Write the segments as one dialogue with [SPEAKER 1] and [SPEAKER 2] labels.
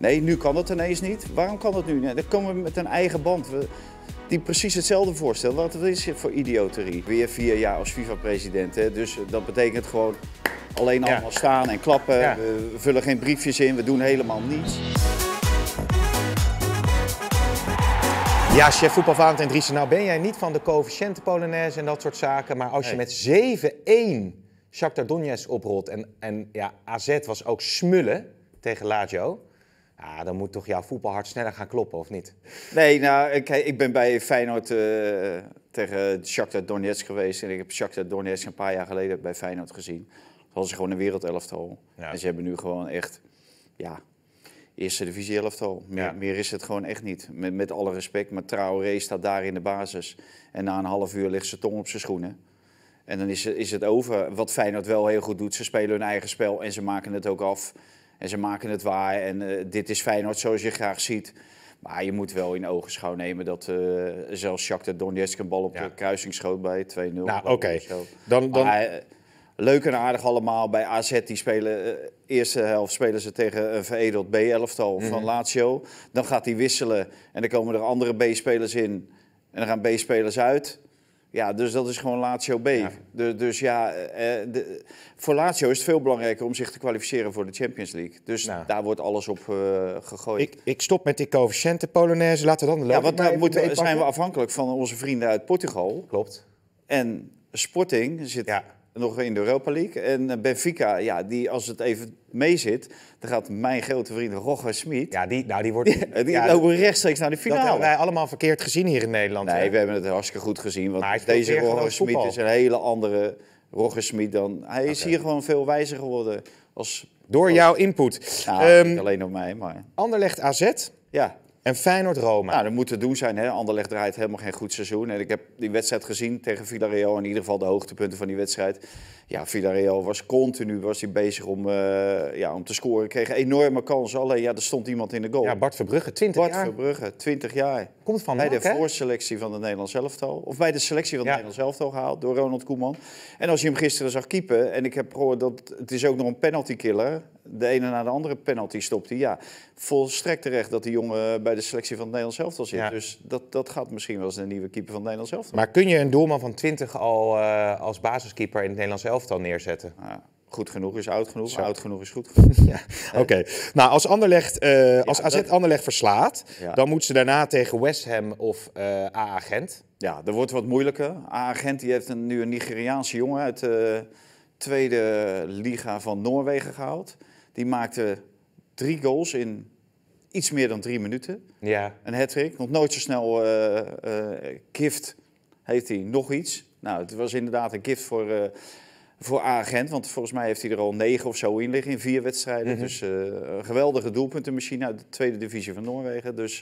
[SPEAKER 1] Nee, nu kan dat ineens niet. Waarom kan dat nu niet? Dan komen we met een eigen band. die precies hetzelfde voorstellen. Wat het is voor idioterie. Weer vier jaar als FIFA-president. Dus eh, dat betekent gewoon alleen allemaal staan en klappen. We vullen geen briefjes in, we doen helemaal niets. Ja, chef voetbalvarend en Driesen, nou
[SPEAKER 2] ben jij niet van de coëfficiënten Polonaise en dat soort zaken. Maar als je met 7-1 Shakhtar Donetsk oprolt en, en ja, AZ was ook smullen tegen Lazio. Ja, ah, dan moet toch jouw voetbalhart sneller gaan kloppen, of niet?
[SPEAKER 1] Nee, nou, ik, ik ben bij Feyenoord uh, tegen Shakhtar Donetsk geweest. En ik heb Shakhtar Donetsk een paar jaar geleden bij Feyenoord gezien. Dat was gewoon een wereldelftal. Ja. En ze hebben nu gewoon echt, ja, eerste divisie elftal. Meer, meer is het gewoon echt niet. Met, met alle respect, maar Traoré staat daar in de basis. En na een half uur ligt ze tong op zijn schoenen. En dan is, is het over. Wat Feyenoord wel heel goed doet, ze spelen hun eigen spel en ze maken het ook af. En ze maken het waar. En eh, dit is Feyenoord zoals je graag ziet. Maar je moet wel in ogenschouw nemen dat uh, zelfs Shakhtar Donetsk een bal op de kruising schoot bij 2-0. Nou, oké. Dan, eh, leuk en aardig allemaal. Bij AZ die spelen, uh, eerste helft spelen ze tegen een veredeld B-elftal van mhm. Lazio. Dan gaat hij wisselen en dan komen er andere B-spelers in. En dan gaan B-spelers uit. Ja, dus dat is gewoon Lazio B. dus ja, eh, eh, de, voor Lazio is het veel belangrijker om zich te kwalificeren voor de Champions League. Dus daar wordt alles op eh, gegooid. Ik, ik,
[SPEAKER 2] stop met die coefficiënte Polonaise, laten we dan de Ja, want dan nou moeten, zijn we
[SPEAKER 1] afhankelijk van onze vrienden uit Portugal. Klopt. En Sporting zit ja nog in de Europa League. En eh, Benfica, ja, die als het even mee zit, dan gaat mijn grote vriend Rogge Smit. Ja, die, nou, die wordt. die ja,
[SPEAKER 2] rechtstreeks naar de finale. Dat hebben wij
[SPEAKER 1] allemaal verkeerd gezien hier in Nederland. Nee, we hebben het hartstikke goed gezien. Want deze Rogge Smit is een hele andere Rogge Smit dan. Hij is hier gewoon veel wijzer geworden als. Door jouw input. Nou, niet ehm, alleen op mij, maar. Anderlecht AZ. Ja. En Feyenoord-Roma. Nou, dat moet te doen zijn. Hè? Anderlecht draait helemaal geen goed seizoen. En ik heb die wedstrijd gezien tegen Villarreal. In ieder geval de hoogtepunten van die wedstrijd. Ja, Villarreal was continu was hij bezig om, eh, ja, om te scoren. Kreeg enorme kansen. Alleen, ja, er stond iemand in de goal. Ja, Bart Verbrugge, 20 Bart jaar. Bart Verbrugge, 20 jaar. Komt van Bij de voorselectie van de Nederlands elftal. Of bij de selectie van de Nederlandse Nederlands elftal gehaald door Ronald Koeman. En als je hem gisteren zag keepen. En ik heb gehoord dat het is ook nog een penalty killer de ene na de andere penalty stopte. Ja, volstrekt terecht dat die jongen bij de selectie van het Nederlands elftal zit. Ja. Dus dat, dat gaat misschien wel eens de nieuwe keeper van het Nederlands elftal.
[SPEAKER 2] Maar kun je een doelman van 20 al eh, als basiskeeper in het Nederlands elftal neerzetten? Ja goed genoeg is oud genoeg, oud genoeg is goed genoeg. Ja. Oké, nou als, Anderlecht, uh, als AZ
[SPEAKER 1] Anderlecht verslaat, dan moet ze daarna tegen West Ham of uh, eh, AA Gent. Ja, dat wordt wat moeilijker. AA Gent die heeft een, nu een Nigeriaanse jongen uit de tweede liga van Noorwegen gehaald. Die maakte drie goals in iets meer dan drie minuten. Ja. Een hat-trick. Nog nooit zo snel eh, eh, gift heeft hij nog iets. Nou, het was inderdaad een gift voor, uh, voor agent Want volgens mij heeft hij er al negen of zo in liggen in vier wedstrijden. Mhm. Dus een geweldige doelpuntenmachine uit de tweede divisie van Noorwegen. Dus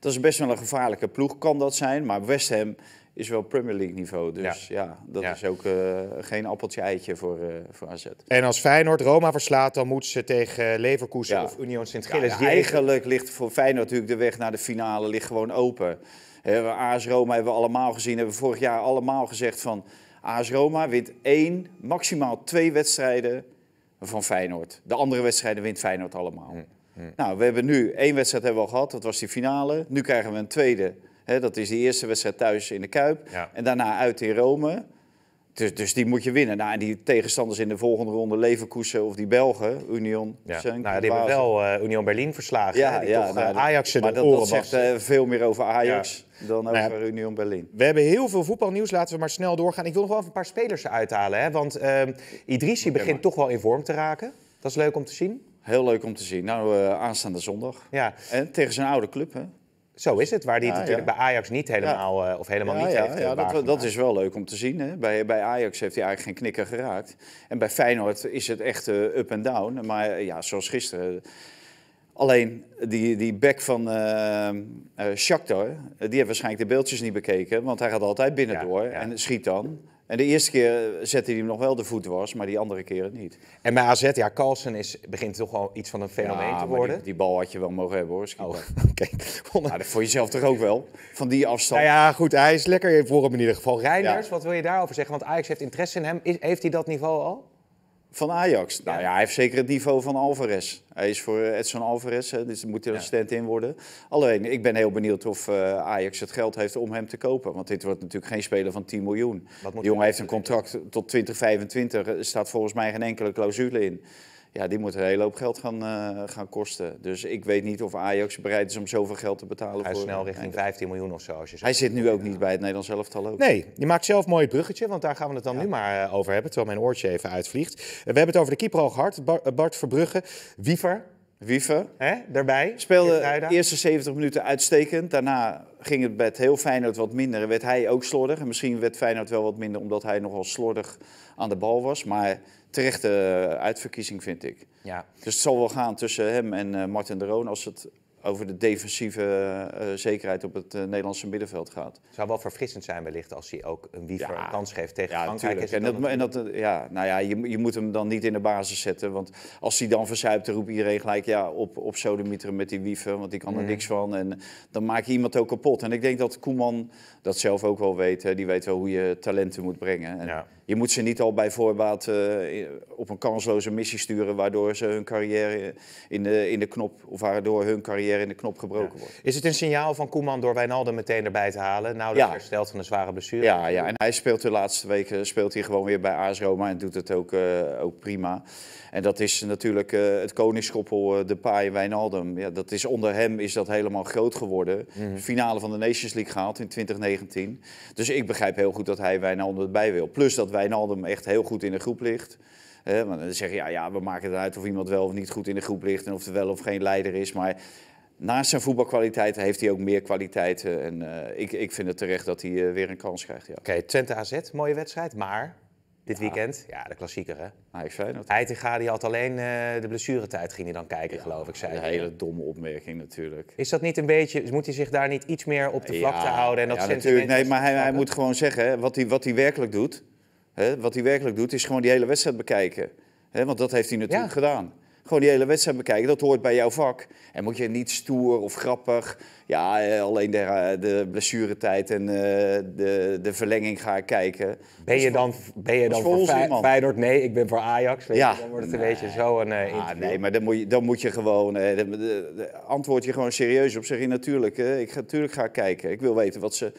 [SPEAKER 1] dat is best wel een gevaarlijke ploeg, kan dat zijn. Maar West Ham is wel Premier League niveau. Dus ja, dat is ook eh, geen appeltje-eitje voor, uh, voor AZ. En
[SPEAKER 2] als Feyenoord Roma verslaat, dan moeten ze tegen eh, Leverkusen of
[SPEAKER 1] Union Sint-Gilles. eigenlijk ligt voor Feyenoord natuurlijk de weg naar de finale ligt gewoon open. AS Roma hebben we allemaal gezien, hebben we vorig jaar allemaal gezegd van... AS Roma wint één, maximaal twee wedstrijden van Feyenoord. De andere wedstrijden wint Feyenoord allemaal. Mm, mm. Nou, we hebben nu één wedstrijd hebben we al gehad, dat was die finale. Nu krijgen we een tweede dat is de eerste wedstrijd thuis in de Kuip. En daarna uit in Rome. Dus, dus, die moet je winnen. Nou, en die tegenstanders in de volgende ronde, Leverkusen of die Belgen, Union. Ja. nou, die hebben
[SPEAKER 2] wel uh, Union Berlin
[SPEAKER 1] verslagen. Ja, ja, nou, eh, maar dat, dat zegt eh, veel meer over Ajax dan nou over Union Berlin.
[SPEAKER 2] We hebben heel veel voetbalnieuws, laten we maar snel doorgaan. Ik wil nog wel even een paar spelers uithalen. Hè? Want ehm,
[SPEAKER 1] Idrissi begint toch wel in vorm te raken. Dat is leuk om te zien. Heel leuk om te zien. Nou, aanstaande zondag. Ja. tegen zijn oude club, hè? Zo is het, waar die het natuurlijk bij Ajax niet helemaal, eh, of helemaal niet heeft. Ja, eh, dat, dat, is wel leuk om te zien. Hè? Bij, bij Ajax heeft hij eigenlijk geen knikker geraakt. En bij Feyenoord is het echt eh, up en down. Maar ja, zoals gisteren. Alleen die, die back van uh, Shakhtar, die heeft waarschijnlijk de beeldjes niet bekeken. Want hij gaat altijd binnendoor en schiet dan. En de eerste keer zette hij hem nog wel de voet was, maar die andere keren niet. En bij AZ, ja, Carlsen is, begint toch wel iets van een fenomeen te worden. Die, die, bal had je wel mogen hebben hoor, oh, okay. nou, dat voor jezelf toch ook wel, van die afstand. Nou ja, goed, hij is lekker voor hem in ieder geval. Reinders.
[SPEAKER 2] wat wil je daarover zeggen? Want Ajax heeft interesse in hem. heeft hij dat niveau al?
[SPEAKER 1] Van Ajax? Nou ja, hij heeft zeker het niveau van Alvarez. Hij is voor eh, Edson Alvarez, dus moet er assistent in worden. Alleen, ik ben heel benieuwd of eh, Ajax het geld heeft om hem te kopen. Want dit wordt natuurlijk geen speler van 10 miljoen. De jongen heeft een contract tot 2025, er staat volgens mij geen enkele clausule in ja, die moet een hele hoop geld gaan, eh, gaan kosten. Dus ik weet niet of Ajax bereid is om zoveel geld te betalen. Hij is voor... snel richting 15 miljoen of zo. Als je Hij zit nu ook niet bij het Nederlands elftal ook. Nee,
[SPEAKER 2] je maakt zelf mooi het bruggetje, want daar gaan we het dan nu maar eh, over hebben. Terwijl mijn oortje even uitvliegt.
[SPEAKER 1] Eh, we hebben het over de al gehad, Bart Verbrugge. Wiever, Wieven. daarbij. Speelde de eerste 70 minuten uitstekend. Daarna ging het met heel Feyenoord wat minder en werd hij ook slordig. En misschien werd Feyenoord wel wat minder omdat hij nogal slordig aan de bal was. Maar terechte eh, uitverkiezing vind ik. Ja. Dus het zal wel gaan tussen hem en eh, Martin de Roon als het over de defensieve eh, eh, zekerheid op het eh, Nederlandse middenveld gaat. Het zou wel verfrissend zijn wellicht als hij ook een wiever een kans geeft tegen ja, Frankrijk. en dat, en dat, ja, nou ja, je, je moet hem dan niet in de basis zetten. Want als hij dan verzuipt, dan roept iedereen gelijk ja, op, op sodemieteren met die wiever. Want die kan er mhm. niks van. En dan maak je iemand ook kapot. En ik denk dat Koeman dat zelf ook wel weet. Hè. Die weet wel hoe je talenten moet brengen. En, ja je moet ze niet al bij voorbaat eh, op een kansloze missie sturen, waardoor ze hun carrière in de, in de knop, of waardoor hun carrière in de knop gebroken wordt. Is het een signaal van Koeman door Wijnaldum meteen erbij te halen? Nou, dat ja. herstelt van een zware blessure. Ja, ja, en hij speelt de laatste weken speelt hij gewoon weer bij AS Roma en doet het ook, eh, ook prima. En dat is natuurlijk eh, het koningskoppel De Paai Wijnaldum. Ja, dat is onder hem is dat helemaal groot geworden. Mhm. Finale van de Nations League gehaald in 2019. Dus ik begrijp heel goed dat hij Wijnaldum erbij wil. Plus dat Wijnaldum echt heel goed in de groep ligt. want dan zeggen ja, ja, we maken het uit of iemand wel of niet goed in de groep ligt en of er wel of geen leider is. Maar naast zijn voetbalkwaliteit heeft hij ook meer kwaliteiten. En eh, ik, ik vind het terecht dat hij eh, weer een kans krijgt. Ja. Oké, Twente AZ, mooie wedstrijd. Maar dit weekend, ja, de klassieker hè?
[SPEAKER 2] Heitinga die had alleen uh, de blessuretijd ging hij dan kijken, geloof ik. Zei een hele domme
[SPEAKER 1] opmerking natuurlijk.
[SPEAKER 2] Is dat niet een beetje, moet hij zich daar niet iets meer op de vlakte houden? En dat ja, Nee,
[SPEAKER 1] maar hij, hij moet gewoon zeggen wat hij, wat hij werkelijk doet wat hij werkelijk doet, is gewoon die hele wedstrijd bekijken. want dat heeft hij natuurlijk gedaan. Gewoon die hele wedstrijd bekijken, dat hoort bij jouw vak. En moet je niet stoer of grappig. Ja, eh, alleen de, eh, de blessuretijd en eh, de, de verlenging gaan kijken. Ben je dan, ben je dan voor, Feyenoord? Nee, ik ben voor Ajax. ja. dan wordt het een beetje zo een ah, Nee, maar dan moet je, dan moet je gewoon... Eh, antwoord je gewoon serieus op. Zeg je natuurlijk, ik ga, natuurlijk ga kijken. Ik wil weten wat ze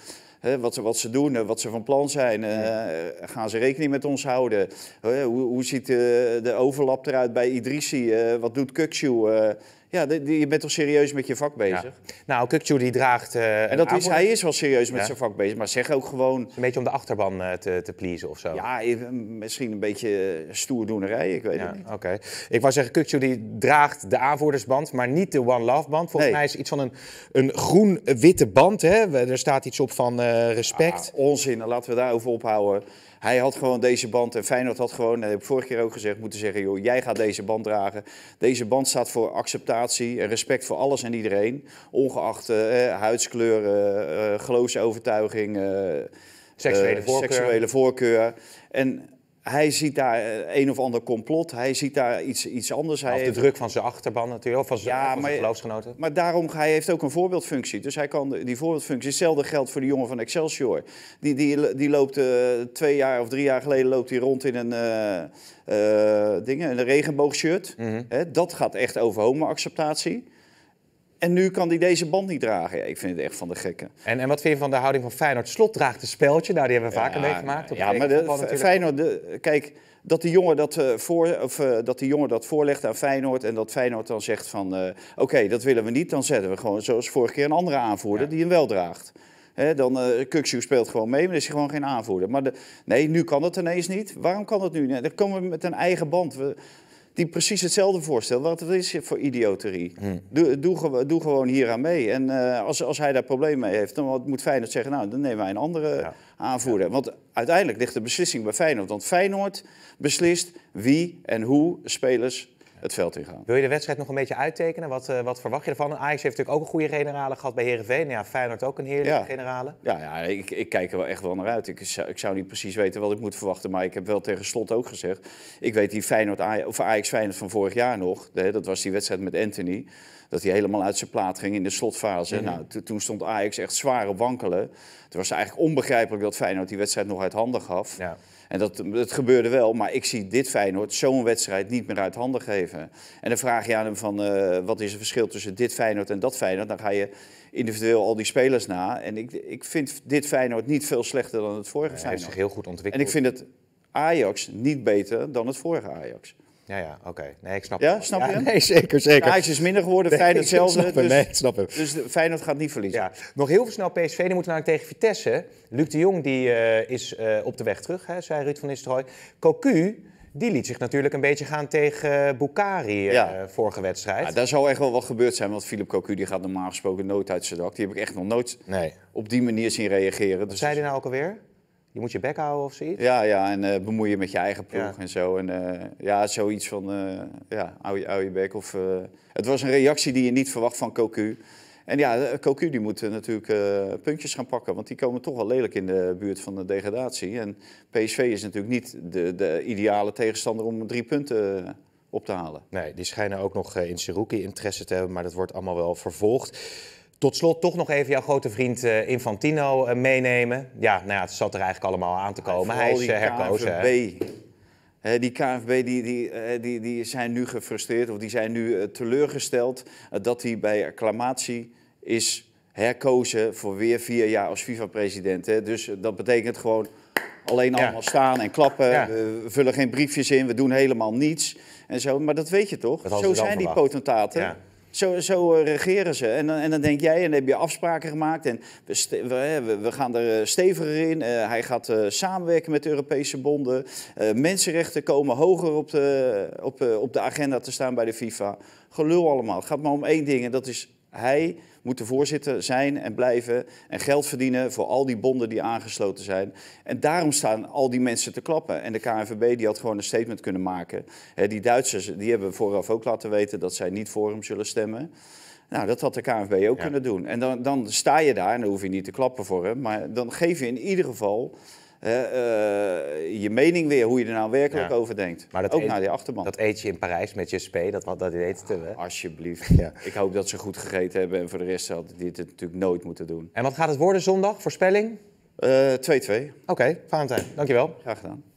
[SPEAKER 1] hè, wat, wat, ze doen, eh, wat ze van plan zijn. Eh, eh, gaan ze rekening met ons houden? hoe, hoe, ziet de, de overlap eruit bij Idrisi? wat doet Kukshu? Ja, je bent toch serieus met je vak bezig?
[SPEAKER 2] Nou, Kukcu die draagt... Eh, en dat is, hij is wel serieus met zijn vak bezig, maar zeg ook gewoon... Een beetje om de achterban eh, te, te pleasen of zo. Ja, even, mm, misschien een beetje eh, stoerdoenerij, ik weet het niet. Oké. Ik wou zeggen, Kukcu die draagt de aanvoerdersband, maar niet de One Love band. Volgens mij is iets van een, een groen-witte band, hè? Er staat iets op van
[SPEAKER 1] respect. Ah, onzin, laten we daarover ophouden. Hij had gewoon deze band en Feyenoord had gewoon, dat heb ik vorige keer ook gezegd, moeten zeggen, joh, jij gaat deze band dragen. Deze band staat voor acceptatie en respect voor alles en iedereen, ongeacht uh, huidskleur, uh, geloofsovertuiging, seksuele voorkeur. seksuele voorkeur. En hij ziet daar eh, een of ander complot, hij ziet daar iets, iets anders. Hij heeft de druk
[SPEAKER 2] van zijn achterban
[SPEAKER 1] natuurlijk, van zijn, ja, van maar, zijn geloofsgenoten. Maar daarom, hij heeft ook een voorbeeldfunctie. Dus hij kan die voorbeeldfunctie, hetzelfde geldt voor de jongen van Excelsior. Die, die, die loopt eh, twee jaar of drie jaar geleden loopt hij rond in een, uh, eh, ding, een regenboogshirt. Mhm. dat gaat echt over homo-acceptatie. En nu kan hij deze band niet dragen. Ja, ik vind het echt van de gekke.
[SPEAKER 2] En, en wat vind je van de houding van Feyenoord? Slot draagt een speldje. Nou, die hebben we vaker ja, meegemaakt. Ja, maar de, Feyenoord...
[SPEAKER 1] De, kijk, dat die, jongen dat, eh, voor, of, eh, dat die jongen dat voorlegt aan Feyenoord... en dat Feyenoord dan zegt van... Eh, oké, dat willen we niet. Dan zetten we gewoon, zoals vorige keer, een andere aanvoerder die hem wel draagt. He, dan uh, Kuxu speelt gewoon mee, maar is hij gewoon geen aanvoerder. Maar de, nee, nu kan dat ineens niet. Waarom kan dat nu? Dan komen we met een eigen band. We, die precies hetzelfde voorstel. Wat is dit voor idioterie? Hm. Doe, gewoon hier aan mee. En eh, als, als hij daar problemen mee heeft, dan moet Feyenoord zeggen... nou, dan nemen wij een andere aanvoerder. Want uiteindelijk ligt de beslissing bij Feyenoord. Want Feyenoord beslist wie en hoe spelers het veld in
[SPEAKER 2] Wil je de wedstrijd nog een beetje uittekenen? Wat, eh, wat verwacht je ervan? Ajax heeft natuurlijk ook een goede generale gehad bij Herenveen. ja, Feyenoord ook een heerlijke
[SPEAKER 1] generale. Ja, ja ik, ik, kijk er wel echt wel naar uit. Ik zou, ik zou niet precies weten wat ik moet verwachten. Maar ik heb wel tegen slot ook gezegd. Ik weet die Feyenoord, Ajax, of Ajax Feyenoord van vorig jaar nog. dat was die wedstrijd met Anthony. Dat hij helemaal uit zijn plaat ging in de slotfase. Mhm. nou, toen stond Ajax echt zwaar op wankelen. Het was eigenlijk onbegrijpelijk dat Feyenoord die wedstrijd nog uit handen gaf. Ja. En dat, dat gebeurde wel, maar ik zie dit Feyenoord zo'n wedstrijd niet meer uit handen geven. En dan vraag je aan hem van, eh, wat is het verschil tussen dit Feyenoord en dat Feyenoord? Dan ga je individueel al die spelers na. En ik, ik vind dit Feyenoord niet veel slechter dan het vorige Feyenoord. Hij heeft zich heel goed ontwikkeld. En ik vind het Ajax niet beter dan het vorige Ajax. Ja, ja, oké. Nee, ik snap Ja, snap ja, nee, zeker, zeker. Ajax is dus minder geworden, nee, Feyenoord hetzelfde. dus, nee, snap
[SPEAKER 2] Dus Feyenoord gaat niet verliezen. Ja. Nog heel snel PSV, die moeten namelijk tegen Vitesse. Luc de Jong die, eh, is eh, op de weg terug, hè, zei Ruud van Nistelrooy. Cocu, die liet zich
[SPEAKER 1] natuurlijk een beetje gaan tegen eh, Bukari vorige wedstrijd. Ja, daar zou echt wel wat gebeurd zijn, want Philip Cocu die gaat normaal gesproken nooit uit zijn dak. Die heb ik echt nog nooit nee. op die manier zien reageren. Wat dus zei hij nou ook alweer? je moet je bek houden of zoiets. Ja, ja en uh, bemoeien met je eigen ploeg en zo. En uh, ja, zoiets van, eh, ja, hou je, bek. Of, het was een reactie die je niet verwacht van Koku. En ja, Koku die moet natuurlijk puntjes gaan pakken. Want die komen toch wel lelijk in de buurt van de degradatie. En PSV is natuurlijk niet de, de ideale tegenstander om drie punten op te halen. Nee, die schijnen ook nog in Seruki interesse te hebben. Maar dat wordt allemaal
[SPEAKER 2] wel vervolgd. Tot slot toch nog even jouw grote vriend eh, Infantino eh, meenemen. Ja, nou ja, het zat er eigenlijk allemaal aan te komen. Hij is eh, herkozen. KNVB.
[SPEAKER 1] die KNVB die, die, die, die zijn nu gefrustreerd of die zijn nu teleurgesteld dat hij bij acclamatie is herkozen voor weer vier jaar als FIFA-president. Dus dat betekent gewoon alleen allemaal staan en klappen. We vullen geen briefjes in, we doen helemaal niets en zo. Maar dat weet je toch? zo zijn die potentaten. Ja. Zo, zo eh, regeren ze. En dan, en dan denk jij, en dan heb je afspraken gemaakt. En we, we gaan er eh, steviger in. Eh, hij gaat samenwerken met de Europese bonden. mensenrechten komen hoger op de, op, op de agenda te staan bij de FIFA. Gelul allemaal. Het gaat maar om één ding en dat is hij moet de voorzitter zijn en blijven en geld verdienen voor al die bonden die aangesloten zijn. En daarom staan al die mensen te klappen. En de KNVB die had gewoon een statement kunnen maken. die Duitsers die hebben vooraf ook laten weten dat zij niet voor hem zullen stemmen. Nou, dat had de KNVB ook kunnen doen. En dan, dan sta je daar, en dan hoef je niet te klappen voor hem, maar dan geef je in ieder geval eh, je mening weer, hoe je er nou werkelijk over denkt. Ook naar die achterban. Dat eet je in Parijs met je sp dat, dat, dat eet te, Alsjeblieft. Ik hoop dat ze goed gegeten hebben en voor de rest hadden die het natuurlijk nooit moeten doen. En
[SPEAKER 2] wat gaat het worden zondag, voorspelling? 2-2.
[SPEAKER 1] Eh, Oké, okay, Valentijn, dankjewel. Graag gedaan.